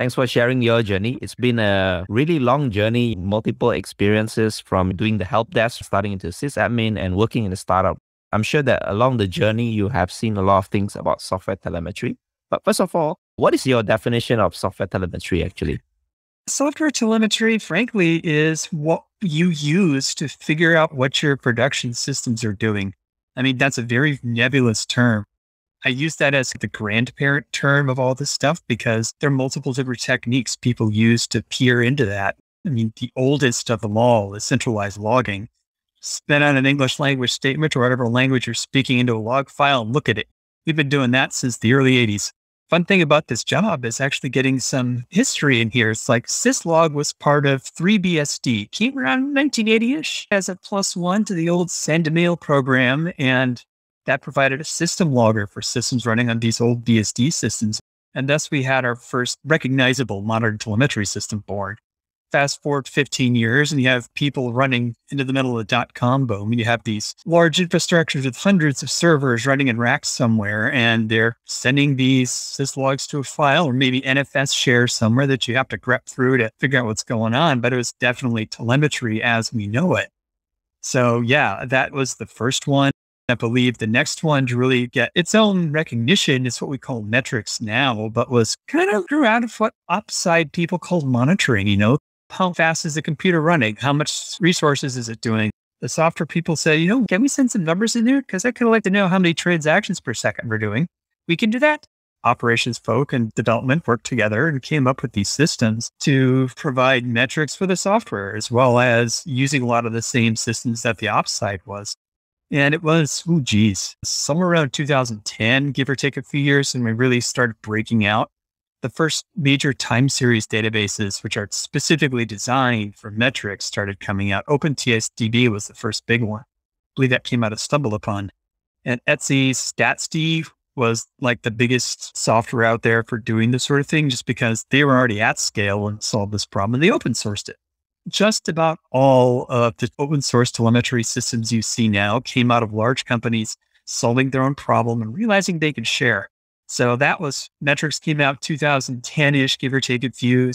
Thanks for sharing your journey. It's been a really long journey, multiple experiences from doing the help desk, starting into sysadmin, and working in a startup. I'm sure that along the journey, you have seen a lot of things about software telemetry. But first of all, what is your definition of software telemetry actually? Software telemetry, frankly, is what you use to figure out what your production systems are doing. I mean, that's a very nebulous term. I use that as the grandparent term of all this stuff because there are multiple different techniques people use to peer into that. I mean, the oldest of them all is centralized logging. Spin on an English language statement or whatever language you're speaking into a log file and look at it. We've been doing that since the early 80s. Fun thing about this job is actually getting some history in here. It's like syslog was part of 3BSD, came around 1980 ish as a plus one to the old send mail program. And that provided a system logger for systems running on these old BSD systems. And thus we had our first recognizable modern telemetry system born. Fast forward 15 years and you have people running into the middle of the dot com boom. You have these large infrastructures with hundreds of servers running in racks somewhere, and they're sending these syslogs to a file or maybe NFS share somewhere that you have to grep through to figure out what's going on. But it was definitely telemetry as we know it. So yeah, that was the first one. I believe the next one to really get its own recognition is what we call metrics now, but was kind of grew out of what upside people called monitoring. You know, how fast is the computer running? How much resources is it doing? The software people said, you know, can we send some numbers in there? Because I kind of like to know how many transactions per second we're doing. We can do that operations folk and development worked together and came up with these systems to provide metrics for the software, as well as using a lot of the same systems that the ops side was. And it was, oh geez, somewhere around 2010, give or take a few years, and we really started breaking out the first major time series databases, which are specifically designed for metrics, started coming out. OpenTSDB was the first big one. I believe that came out of StumbleUpon. And Etsy's StatSD was like the biggest software out there for doing this sort of thing, just because they were already at scale and solved this problem and they open sourced it just about all of the open source telemetry systems you see now came out of large companies solving their own problem and realizing they could share. So that was metrics came out 2010 ish, give or take a few.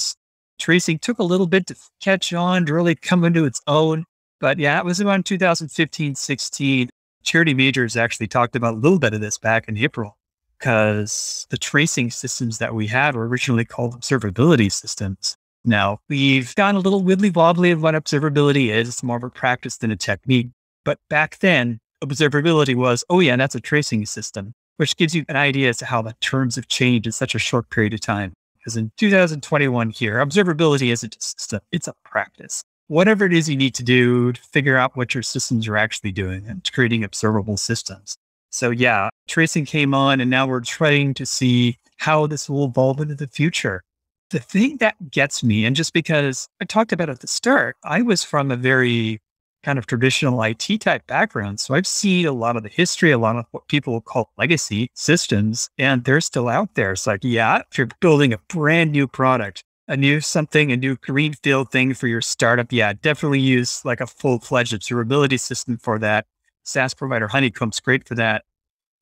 Tracing took a little bit to catch on, to really come into its own. But yeah, it was around 2015, 16. Charity Majors actually talked about a little bit of this back in April because the tracing systems that we had were originally called observability systems. Now, we've gone a little wibbly wobbly of what observability is. It's more of a practice than a technique. But back then, observability was, oh, yeah, that's a tracing system, which gives you an idea as to how the terms have changed in such a short period of time. Because in 2021 here, observability isn't a system, it's a practice. Whatever it is you need to do to figure out what your systems are actually doing and creating observable systems. So, yeah, tracing came on, and now we're trying to see how this will evolve into the future the thing that gets me, and just because I talked about at the start, I was from a very kind of traditional IT type background. So I've seen a lot of the history, a lot of what people call legacy systems, and they're still out there. It's like, yeah, if you're building a brand new product, a new something, a new greenfield thing for your startup, yeah, definitely use like a full fledged observability system for that. SaaS provider Honeycomb's great for that.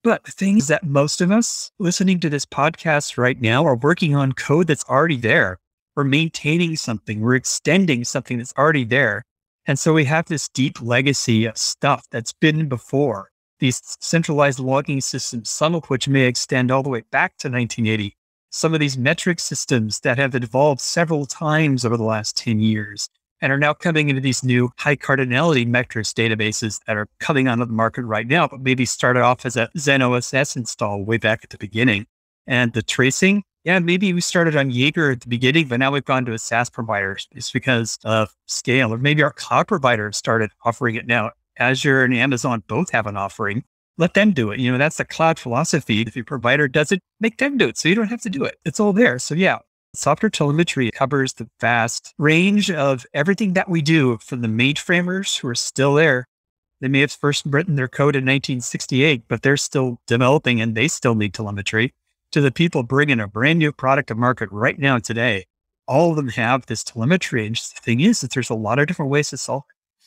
But the thing is that most of us listening to this podcast right now are working on code that's already there. We're maintaining something, we're extending something that's already there. And so we have this deep legacy of stuff that's been before these centralized logging systems, some of which may extend all the way back to 1980. Some of these metric systems that have evolved several times over the last 10 years and are now coming into these new high cardinality metrics databases that are coming onto the market right now, but maybe started off as a Zen OSS install way back at the beginning. And the tracing, yeah, maybe we started on Jaeger at the beginning, but now we've gone to a SaaS provider. just because of scale, or maybe our cloud provider started offering it now. Azure and Amazon both have an offering. Let them do it. You know, that's the cloud philosophy. If your provider does it, make them do it. So you don't have to do it. It's all there. So yeah, Software telemetry covers the vast range of everything that we do from the mainframers who are still there. They may have first written their code in 1968, but they're still developing and they still need telemetry to the people bringing a brand new product to market right now today. All of them have this telemetry. And the thing is that there's a lot of different ways to solve it.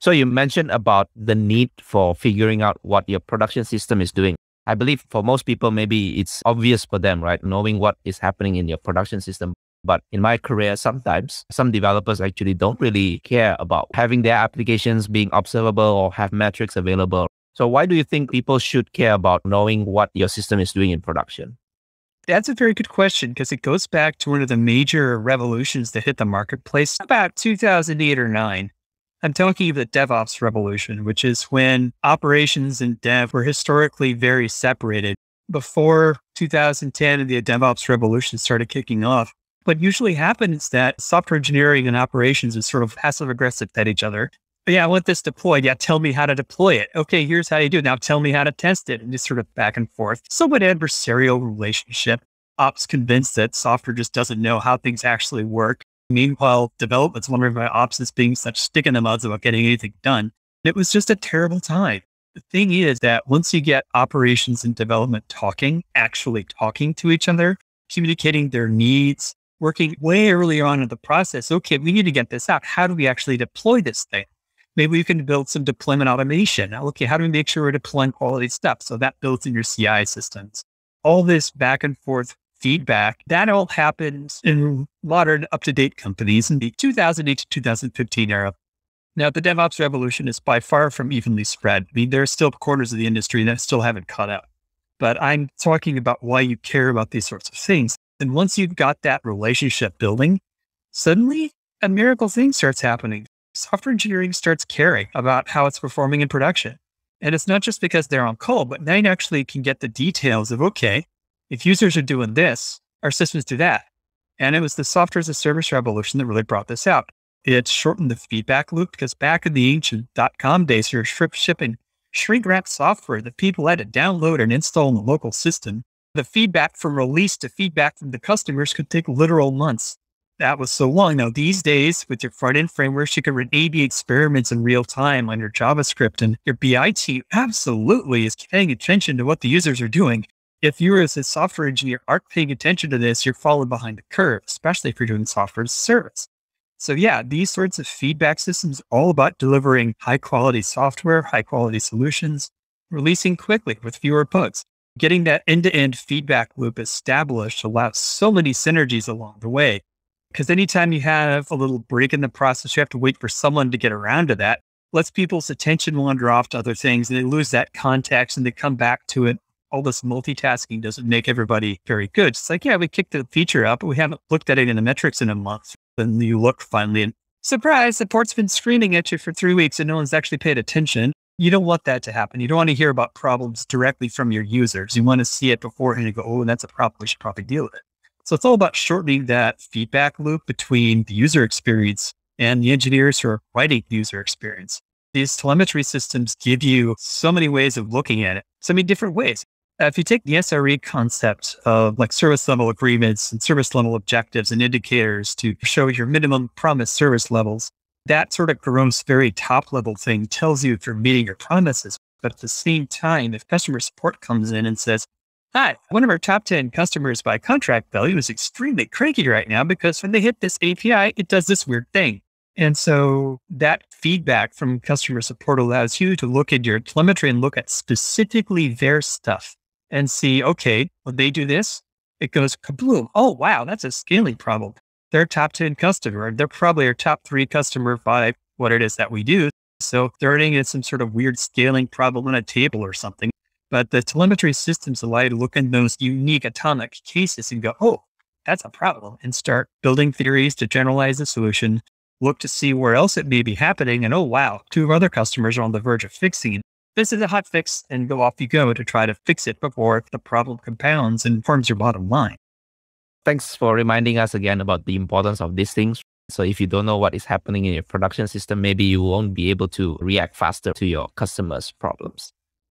So you mentioned about the need for figuring out what your production system is doing. I believe for most people, maybe it's obvious for them, right? Knowing what is happening in your production system. But in my career, sometimes some developers actually don't really care about having their applications being observable or have metrics available. So, why do you think people should care about knowing what your system is doing in production? That's a very good question because it goes back to one of the major revolutions that hit the marketplace about 2008 or 9 I'm talking of the DevOps revolution, which is when operations and dev were historically very separated. Before 2010 the DevOps revolution started kicking off, what usually happens that software engineering and operations is sort of passive aggressive at each other. But yeah, I want this deployed. Yeah, tell me how to deploy it. Okay, here's how you do it. Now tell me how to test it. And just sort of back and forth. Somewhat adversarial relationship. Ops convinced that software just doesn't know how things actually work. Meanwhile, development's wondering why ops is being such stick in the muds about getting anything done. It was just a terrible time. The thing is that once you get operations and development talking, actually talking to each other, communicating their needs, working way earlier on in the process, okay, we need to get this out. How do we actually deploy this thing? Maybe we can build some deployment automation. Okay, how do we make sure we're deploying quality stuff? So that builds in your CI systems. All this back and forth feedback. That all happens in modern up to date companies in the 2008 to 2015 era. Now, the DevOps revolution is by far from evenly spread. I mean, there are still corners of the industry that still haven't caught up, but I'm talking about why you care about these sorts of things. And once you've got that relationship building, suddenly a miracle thing starts happening. Software engineering starts caring about how it's performing in production. And it's not just because they're on call, but now you actually can get the details of, okay, if users are doing this, our systems do that. And it was the software as a service revolution that really brought this out. It shortened the feedback loop because back in the ancient dot com days, you're shipping shrink wrap software that people had to download and install in the local system. The feedback from release to feedback from the customers could take literal months. That was so long. Now, these days, with your front end frameworks, you can run A B experiments in real time on your JavaScript, and your BI team absolutely is paying attention to what the users are doing if you are as a software engineer aren't paying attention to this, you're falling behind the curve, especially if you're doing software as a service. So yeah, these sorts of feedback systems all about delivering high quality software, high quality solutions, releasing quickly with fewer bugs. Getting that end-to-end feedback loop established allows so many synergies along the way. Because anytime you have a little break in the process, you have to wait for someone to get around to that. Lets people's attention wander off to other things and they lose that context and they come back to it all this multitasking doesn't make everybody very good. It's like, yeah, we kicked the feature up, but we haven't looked at it in the metrics in a month. Then you look finally and surprise, the port's been screaming at you for three weeks and no one's actually paid attention. You don't want that to happen. You don't want to hear about problems directly from your users. You want to see it beforehand and go, oh, that's a problem. We should probably deal with it. So it's all about shortening that feedback loop between the user experience and the engineers who are writing the user experience. These telemetry systems give you so many ways of looking at it, so many different ways. Uh, if you take the SRE concept of like service level agreements and service level objectives and indicators to show your minimum promised service levels, that sort of gross, very top level thing tells you if you're meeting your promises. But at the same time, if customer support comes in and says, Hi, one of our top 10 customers by contract value is extremely cranky right now because when they hit this API, it does this weird thing. And so that feedback from customer support allows you to look at your telemetry and look at specifically their stuff and see, okay, when they do this. It goes kabloom. Oh, wow, that's a scaling problem. They're top 10 customer. They're probably our top three customer by what it is that we do. So they're running into some sort of weird scaling problem on a table or something. But the telemetry systems allow you to look in those unique atomic cases and go, oh, that's a problem, and start building theories to generalize the solution. Look to see where else it may be happening. And oh, wow, two other customers are on the verge of fixing it this is a hot fix and go off you go to try to fix it before the problem compounds and harms your bottom line. Thanks for reminding us again about the importance of these things. So if you don't know what is happening in your production system, maybe you won't be able to react faster to your customers' problems.